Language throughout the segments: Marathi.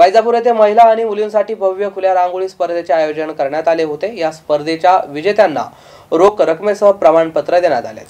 वैजापूर येथे महिला आणि मुलींसाठी भव्य खुल्या रांगोळी स्पर्धेचे आयोजन करण्यात आले होते या स्पर्धेच्या विजेत्यांना रोख रकमेसह प्रमाणपत्र देण्यात आले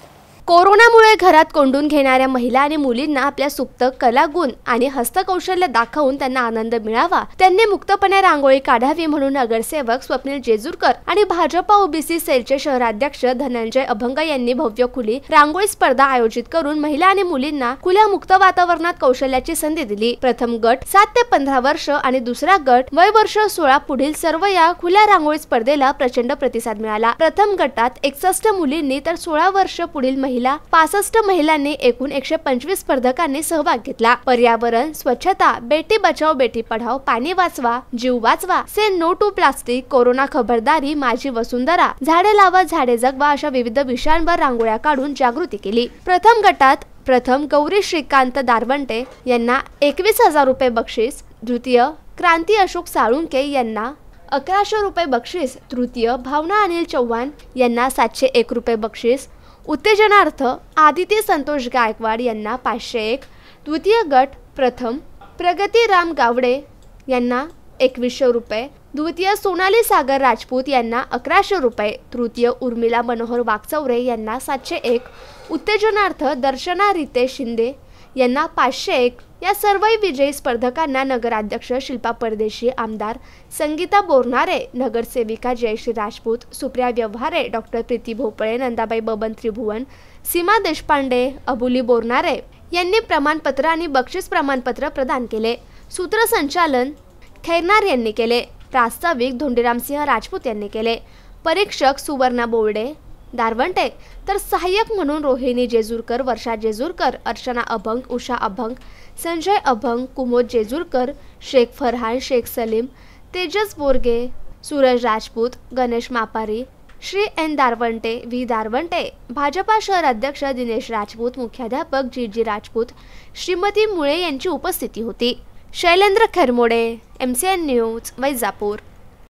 कोरोनामुळे घरात कोंडून घेणाऱ्या महिला आणि मुलींना आपल्या सुप्त कलागुण आणि हस्तकौशल्य दाखवून त्यांना आनंद मिळावा त्यांनी मुक्तपणे रांगोळी काढावी म्हणून नगरसेवक स्वप्नील जेजूरकर आणि भाजपा ओबीसी सेलचे शहराध्यक्ष धनंजय अभंग यांनी भव्य खुली रांगोळी स्पर्धा आयोजित करून महिला आणि मुलींना खुल्या मुक्त वातावरणात कौशल्याची संधी दिली प्रथम गट सात ते पंधरा वर्ष आणि दुसरा गट वय वर्ष सोळा पुढील सर्व या खुल्या रांगोळी स्पर्धेला प्रचंड प्रतिसाद मिळाला प्रथम गटात एकसष्ट मुलींनी तर सोळा वर्ष पुढील महिला महिला पासष्ट महिलांनी एकूण एकशे पंचवीस स्पर्धकांनी सहभाग घेतला पर्यावरण स्वच्छता बेटी बचाव बेटी पढाव पाणी वाचवा जीव वाचवा say no to plastic corona खबरदारी माझी वसुंधरा झाडे लावा झाडे जगवा अशा विविध विषयांवर रांगोळ्या काढून जागृती केली प्रथम गटात प्रथम गौरी श्रीकांत दारवंटे यांना एकवीस हजार रुपये बक्षीस द्वितीय क्रांती अशोक साळुंके यांना अकराशे रुपये बक्षीस तृतीय भावना अनिल चव्हाण यांना सातशे एक रुपये बक्षीस उत्तेजनार्थ आदित्य संतोष गायकवाड यांना पाचशे एक द्वितीय गट प्रथम प्रगती राम गावडे यांना एकवीसशे रुपये द्वितीय सोनाली सागर राजपूत यांना अकराशे रुपये तृतीय उर्मिला मनोहर वाकचौरे यांना सातशे एक उत्तेजनार्थ दर्शना रितेश शिंदे यांना पाचशे एक या सर्वही विजयी स्पर्धकांना नगराध्यक्ष शिल्पा परदेशी आमदार संगीता बोरणारे नगरसेविका जयश्री राजपूत सुप्रिया व्यवहारे डॉक्टर प्रीती भोपळे नंदाबाई बबन त्रिभुवन सीमा देशपांडे अबुली बोरणारे यांनी प्रमाणपत्र आणि बक्षीस प्रमाणपत्र प्रदान केले सूत्रसंचालन खैरनार यांनी केले प्रास्ताविक धोंडीरामसिंह राजपूत यांनी केले परीक्षक सुवर्णा बोर्डे दारवंटे तर सहाय्यक म्हणून रोहिणी जेजूरकर वर्षा जेजूरकर अर्चना अभंग उषा अभंग संजय अभंग कुमोद जेजूरकर शेख फरहान शेख सलीम तेजस बोरगे सूरज राजपूत गणेश मापारी श्री एन दारवंटे व्ही दारवंटे भाजपा शहर अध्यक्ष दिनेश राजपूत मुख्याध्यापक जी जी राजपूत श्रीमती मुळे यांची उपस्थिती होती Shailendra Kharmode M C N news Vaijapur